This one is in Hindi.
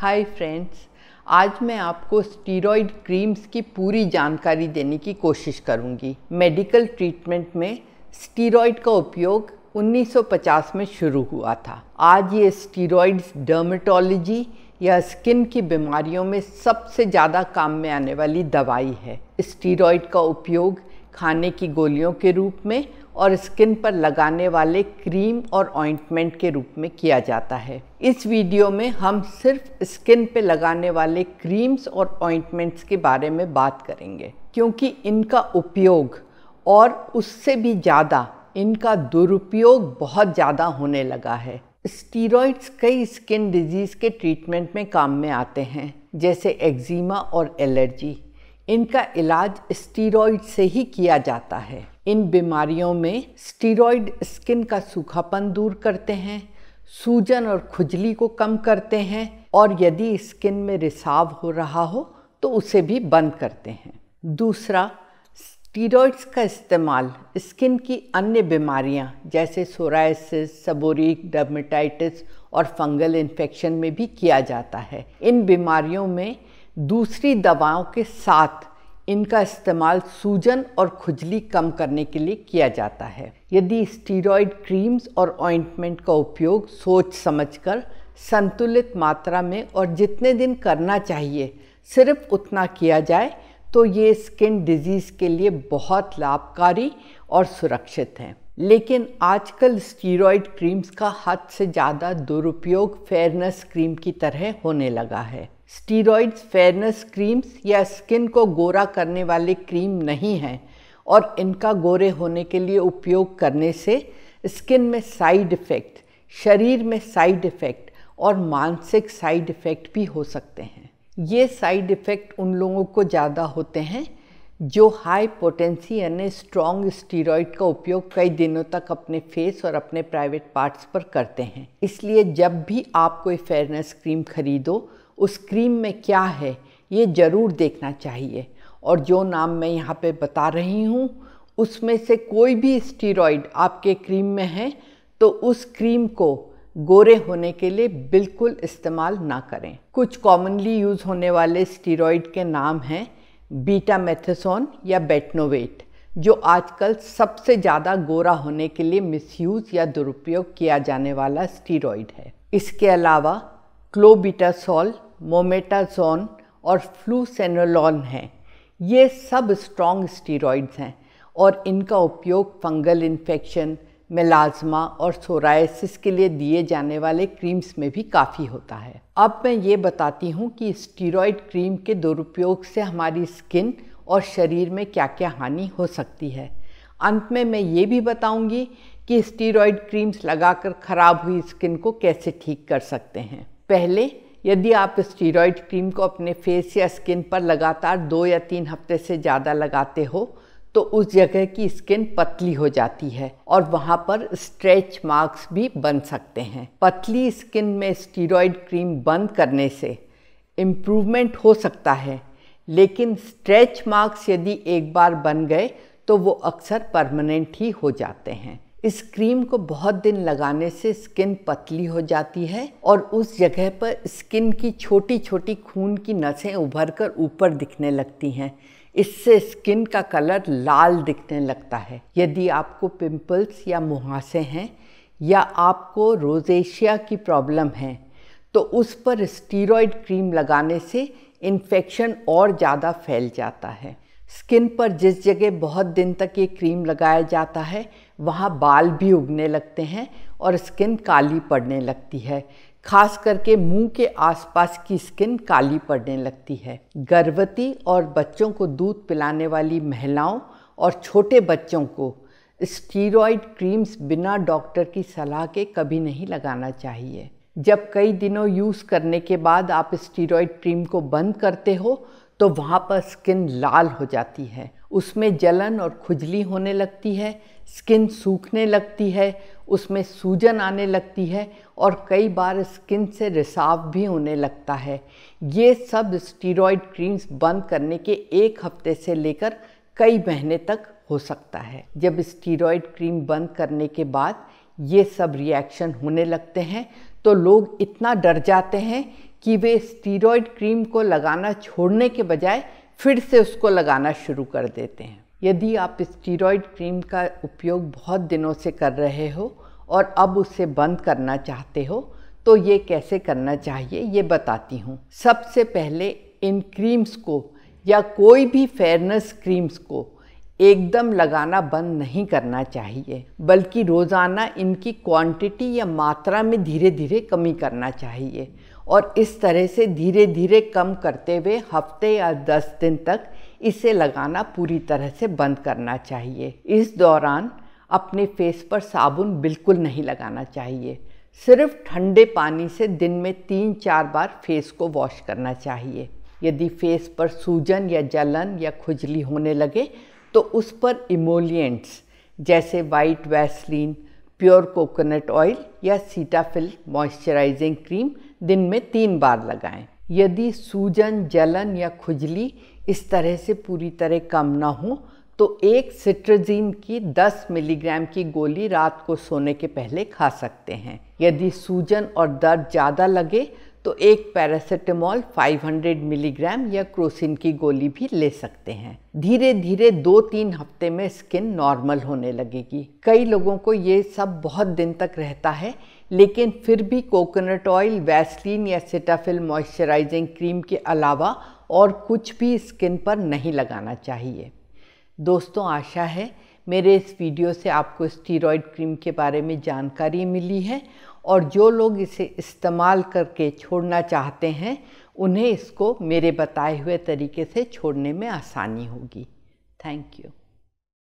हाय फ्रेंड्स आज मैं आपको स्टीरोइड क्रीम्स की पूरी जानकारी देने की कोशिश करूंगी। मेडिकल ट्रीटमेंट में स्टीरोइड का उपयोग 1950 में शुरू हुआ था आज ये स्टीरोइड्स डर्मेटोलॉजी या स्किन की बीमारियों में सबसे ज़्यादा काम में आने वाली दवाई है स्टीरोइड का उपयोग खाने की गोलियों के रूप में और स्किन पर लगाने वाले क्रीम और ऑइंटमेंट के रूप में किया जाता है इस वीडियो में हम सिर्फ स्किन पे लगाने वाले क्रीम्स और ऑइंटमेंट्स के बारे में बात करेंगे क्योंकि इनका उपयोग और उससे भी ज़्यादा इनका दुरुपयोग बहुत ज़्यादा होने लगा है स्टीरॉइड्स कई स्किन डिजीज़ के ट्रीटमेंट में काम में आते हैं जैसे एक्जिमा और एलर्जी इनका इलाज स्टीरॉयड से ही किया जाता है इन बीमारियों में स्टीरोइड स्किन का सूखापन दूर करते हैं सूजन और खुजली को कम करते हैं और यदि स्किन में रिसाव हो रहा हो तो उसे भी बंद करते हैं दूसरा स्टीरोइड्स का इस्तेमाल स्किन की अन्य बीमारियां जैसे सोराइसिस सबोरिक डर्मेटाइटिस और फंगल इन्फेक्शन में भी किया जाता है इन बीमारियों में दूसरी दवाओं के साथ इनका इस्तेमाल सूजन और खुजली कम करने के लिए किया जाता है यदि स्टीरॉयड क्रीम्स और ऑइंटमेंट का उपयोग सोच समझकर संतुलित मात्रा में और जितने दिन करना चाहिए सिर्फ उतना किया जाए तो ये स्किन डिजीज़ के लिए बहुत लाभकारी और सुरक्षित हैं लेकिन आजकल स्टीरॉयड क्रीम्स का हद से ज़्यादा दुरुपयोग फेयरनेस क्रीम की तरह होने लगा है स्टीरॉइड्स फेयरनेस क्रीम्स या स्किन को गोरा करने वाले क्रीम नहीं हैं और इनका गोरे होने के लिए उपयोग करने से स्किन में साइड इफ़ेक्ट शरीर में साइड इफ़ेक्ट और मानसिक साइड इफ़ेक्ट भी हो सकते हैं ये साइड इफ़ेक्ट उन लोगों को ज़्यादा होते हैं जो हाई पोटेंसी यानी स्ट्रॉन्ग स्टीरॉयड का उपयोग कई दिनों तक अपने फेस और अपने प्राइवेट पार्ट्स पर करते हैं इसलिए जब भी आप कोई फेयरनेस क्रीम खरीदो उस क्रीम में क्या है ये ज़रूर देखना चाहिए और जो नाम मैं यहाँ पे बता रही हूँ उसमें से कोई भी स्टीरॉयड आपके क्रीम में है तो उस क्रीम को गोरे होने के लिए बिल्कुल इस्तेमाल ना करें कुछ कॉमनली यूज़ होने वाले स्टीरॉयड के नाम हैं बीटा मेथसोन या बेटनोवेट जो आजकल सबसे ज़्यादा गोरा होने के लिए मिसयूज़ या दुरुपयोग किया जाने वाला स्टीरॉइड है इसके अलावा क्लोबीटासोल मोमेटाजोन और फ्लूसेनोलॉन हैं ये सब स्ट्रॉन्ग स्टीरोइड्स हैं और इनका उपयोग फंगल इन्फेक्शन मेलाजमा और सोरायसिस के लिए दिए जाने वाले क्रीम्स में भी काफ़ी होता है अब मैं ये बताती हूँ कि स्टीरोइड क्रीम के दुरुपयोग से हमारी स्किन और शरीर में क्या क्या हानि हो सकती है अंत में मैं ये भी बताऊँगी कि स्टीरॉयड क्रीम्स लगाकर ख़राब हुई स्किन को कैसे ठीक कर सकते हैं पहले यदि आप स्टीरॉयड क्रीम को अपने फेस या स्किन पर लगातार दो या तीन हफ्ते से ज़्यादा लगाते हो तो उस जगह की स्किन पतली हो जाती है और वहाँ पर स्ट्रेच मार्क्स भी बन सकते हैं पतली स्किन में स्टीरॉयड क्रीम बंद करने से इम्प्रूवमेंट हो सकता है लेकिन स्ट्रेच मार्क्स यदि एक बार बन गए तो वो अक्सर परमानेंट ही हो जाते हैं इस क्रीम को बहुत दिन लगाने से स्किन पतली हो जाती है और उस जगह पर स्किन की छोटी छोटी खून की नसें उभर कर ऊपर दिखने लगती हैं इससे स्किन का कलर लाल दिखने लगता है यदि आपको पिंपल्स या मुहासे हैं या आपको रोजेशिया की प्रॉब्लम है तो उस पर स्टीरॉयड क्रीम लगाने से इन्फेक्शन और ज़्यादा फैल जाता है स्किन पर जिस जगह बहुत दिन तक ये क्रीम लगाया जाता है वहाँ बाल भी उगने लगते हैं और स्किन काली पड़ने लगती है खास करके मुंह के आसपास की स्किन काली पड़ने लगती है गर्भवती और बच्चों को दूध पिलाने वाली महिलाओं और छोटे बच्चों को स्टीरॉयड क्रीम्स बिना डॉक्टर की सलाह के कभी नहीं लगाना चाहिए जब कई दिनों यूज़ करने के बाद आप स्टीरॉयड क्रीम को बंद करते हो तो वहाँ पर स्किन लाल हो जाती है उसमें जलन और खुजली होने लगती है स्किन सूखने लगती है उसमें सूजन आने लगती है और कई बार स्किन से रिसाव भी होने लगता है ये सब स्टीरॉयड क्रीम्स बंद करने के एक हफ्ते से लेकर कई महीने तक हो सकता है जब स्टीरॉयड क्रीम बंद करने के बाद ये सब रिएक्शन होने लगते हैं तो लोग इतना डर जाते हैं कि वे स्टीरॉयड क्रीम को लगाना छोड़ने के बजाय फिर से उसको लगाना शुरू कर देते हैं यदि आप स्टीरॉयड क्रीम का उपयोग बहुत दिनों से कर रहे हो और अब उसे बंद करना चाहते हो तो ये कैसे करना चाहिए ये बताती हूँ सबसे पहले इन क्रीम्स को या कोई भी फेयरनेस क्रीम्स को एकदम लगाना बंद नहीं करना चाहिए बल्कि रोज़ाना इनकी क्वांटिटी या मात्रा में धीरे धीरे कमी करना चाहिए और इस तरह से धीरे धीरे कम करते हुए हफ्ते या दस दिन तक इसे लगाना पूरी तरह से बंद करना चाहिए इस दौरान अपने फेस पर साबुन बिल्कुल नहीं लगाना चाहिए सिर्फ ठंडे पानी से दिन में तीन चार बार फेस को वॉश करना चाहिए यदि फेस पर सूजन या जलन या खुजली होने लगे तो उस पर इमोलियंट्स जैसे white vaseline pure coconut oil या सीटाफिल मॉइस्चराइजिंग क्रीम दिन में तीन बार लगाएं। यदि सूजन जलन या खुजली इस तरह से पूरी तरह कम ना हो तो एक सिट्रजीन की 10 मिलीग्राम की गोली रात को सोने के पहले खा सकते हैं यदि सूजन और दर्द ज़्यादा लगे तो एक पैरासीटामोल 500 मिलीग्राम या क्रोसिन की गोली भी ले सकते हैं धीरे धीरे दो तीन हफ्ते में स्किन नॉर्मल होने लगेगी कई लोगों को ये सब बहुत दिन तक रहता है लेकिन फिर भी कोकोनट ऑयल वैसलीन या सिटाफिल मॉइस्चराइजिंग क्रीम के अलावा और कुछ भी स्किन पर नहीं लगाना चाहिए दोस्तों आशा है मेरे इस वीडियो से आपको स्टीरॉयड क्रीम के बारे में जानकारी मिली है और जो लोग इसे इस्तेमाल करके छोड़ना चाहते हैं उन्हें इसको मेरे बताए हुए तरीके से छोड़ने में आसानी होगी थैंक यू